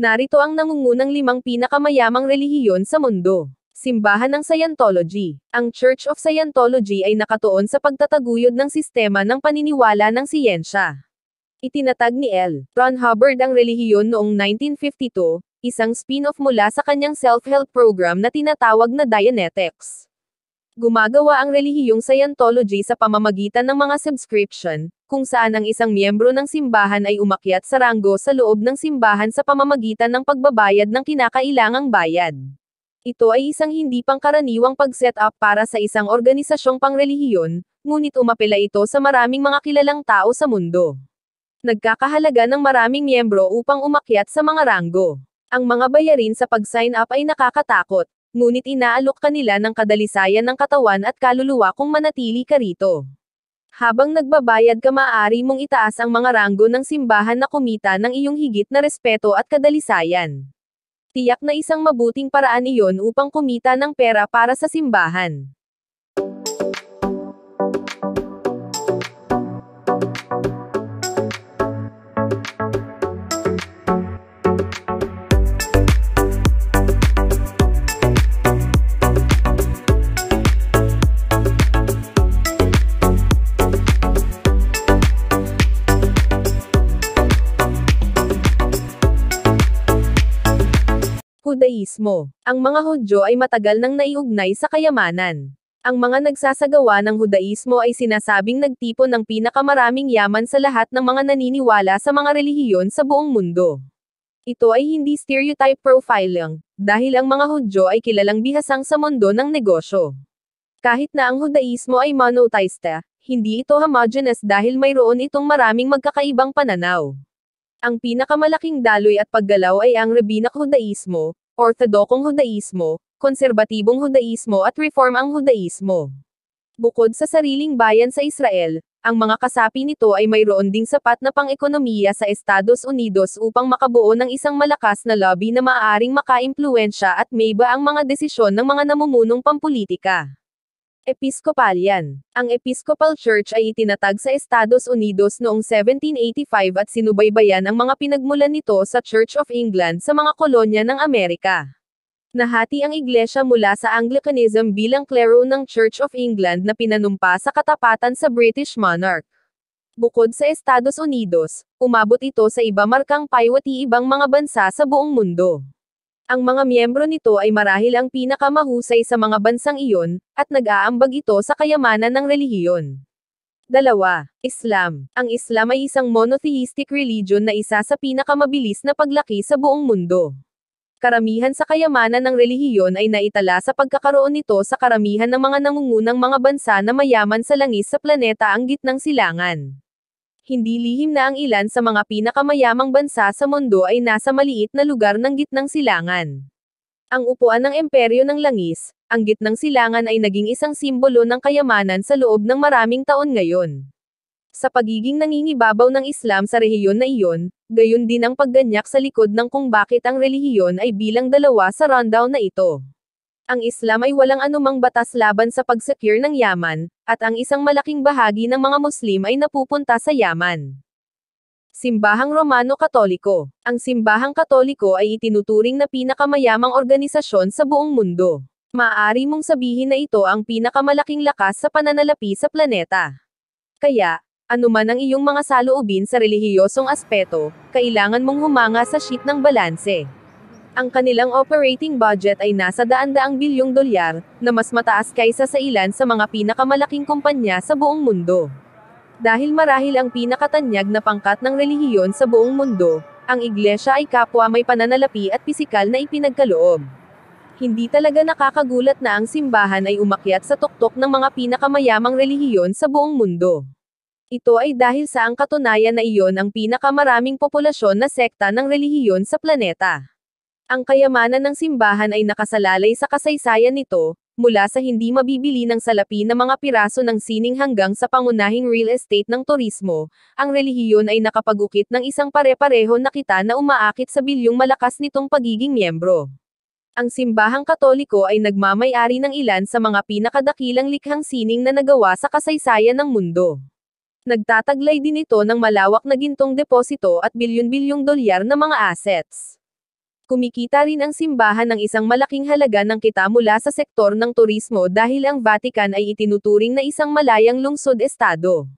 Narito ang nangungunang limang pinakamayamang relihiyon sa mundo. Simbahan ng Scientology. Ang Church of Scientology ay nakatuon sa pagtataguyod ng sistema ng paniniwala ng siyensya. Itinatag ni L. Ron Hubbard ang relihiyon noong 1952, isang spin-off mula sa kanyang self-help program na tinatawag na Dianetics. Gumagawa ang relihiyong Scientology sa pamamagitan ng mga subscription, kung saan ang isang miyembro ng simbahan ay umakyat sa ranggo sa loob ng simbahan sa pamamagitan ng pagbabayad ng kinakailangang bayad. Ito ay isang hindi pangkaraniwang pag-set up para sa isang organisasyong pangrelihiyon, ngunit umapela ito sa maraming mga kilalang tao sa mundo. Nagkakahalaga ng maraming miyembro upang umakyat sa mga ranggo. Ang mga bayarin sa pag-sign up ay nakakatakot, ngunit inaalok kanila ng kadalisayan ng katawan at kaluluwa kung manatili ka rito. Habang nagbabayad ka maaari mong itaas ang mga ranggo ng simbahan na kumita ng iyong higit na respeto at kadalisayan. Tiyak na isang mabuting paraan iyon upang kumita ng pera para sa simbahan. Hudaismo. Ang mga Hudyo ay matagal nang naiugnay sa kayamanan. Ang mga nagsasagawa ng Hudaismo ay sinasabing nagtipon ng pinakamaraming yaman sa lahat ng mga naniniwala sa mga relihiyon sa buong mundo. Ito ay hindi stereotype profiling, dahil ang mga Hudyo ay kilalang bihasang sa mundo ng negosyo. Kahit na ang Hudaismo ay monotheista, hindi ito homogeneous dahil mayroon itong maraming magkakaibang pananaw. Ang pinakamalaking daloy at paggalaw ay ang Rabinic Judaismo, Ortodokong Judaismo, Konserbatibong Judaismo at Reform ang Judaismo. Bukod sa sariling bayan sa Israel, ang mga kasapi nito ay mayroon ding sapat na pang-ekonomiya sa Estados Unidos upang makabuo ng isang malakas na lobby na maaaring makaimpluensya at mayba ang mga desisyon ng mga namumunong pampulitika. Episcopalian. Ang Episcopal Church ay itinatag sa Estados Unidos noong 1785 at sinubaybayan ang mga pinagmulan nito sa Church of England sa mga kolonya ng Amerika. Nahati ang iglesia mula sa Anglicanism bilang klero ng Church of England na pinanumpa sa katapatan sa British monarch. Bukod sa Estados Unidos, umabot ito sa iba markang paywati ibang mga bansa sa buong mundo. Ang mga miyembro nito ay marahil ang pinakamahusay sa mga bansang iyon, at nag-aambag ito sa kayamanan ng relihiyon. 2. Islam. Ang Islam ay isang monotheistic religion na isa sa pinakamabilis na paglaki sa buong mundo. Karamihan sa kayamanan ng relihiyon ay naitala sa pagkakaroon nito sa karamihan ng mga nangungunang mga bansa na mayaman sa langis sa planeta ang gitnang silangan hindi lihim na ang ilan sa mga pinakamayamang bansa sa mundo ay nasa maliit na lugar ng gitnang silangan. Ang upuan ng Emperyo ng Langis, ang gitnang silangan ay naging isang simbolo ng kayamanan sa loob ng maraming taon ngayon. Sa pagiging nangingibabaw ng Islam sa rehiyon na iyon, gayon din ang pagganyak sa likod ng kung bakit ang relihiyon ay bilang dalawa sa rundown na ito ang Islam ay walang anumang batas laban sa pag-secure ng Yaman, at ang isang malaking bahagi ng mga Muslim ay napupunta sa Yaman. Simbahang Romano-Katoliko Ang Simbahang Katoliko ay itinuturing na pinakamayamang organisasyon sa buong mundo. Maaari mong sabihin na ito ang pinakamalaking lakas sa pananalapi sa planeta. Kaya, anuman ang iyong mga saloobin sa relihiyosong aspeto, kailangan mong humanga sa sheet ng balanse. Ang kanilang operating budget ay nasa daan-daang bilyong dolyar, na mas mataas kaysa sa ilan sa mga pinakamalaking kumpanya sa buong mundo. Dahil marahil ang pinakatanyag na pangkat ng relihiyon sa buong mundo, ang iglesia ay kapwa may pananalapi at pisikal na ipinagkaloob hindi talaga nakakagulat na ang simbahan ay umakyat sa tuktok ng mga pinakamayamang relihiyon sa buong mundo. Ito ay dahil sa ang katunayan na iyon ang pinakamaraming populasyon na sekta ng relihiyon sa planeta. Ang kayamanan ng simbahan ay nakasalalay sa kasaysayan nito, mula sa hindi mabibili ng salapi na mga piraso ng sining hanggang sa pangunahing real estate ng turismo, ang relihiyon ay nakapagukit ng isang pare-pareho na kita na umaakit sa bilyong malakas nitong pagiging miyembro. Ang simbahang katoliko ay nagmamayari ng ilan sa mga pinakadakilang likhang sining na nagawa sa kasaysayan ng mundo. Nagtataglay din ito ng malawak na gintong deposito at bilyon-bilyong dolyar na mga assets. Kumikita rin ang simbahan ng isang malaking halaga ng kita mula sa sektor ng turismo dahil ang Vatican ay itinuturing na isang malayang lungsod-estado.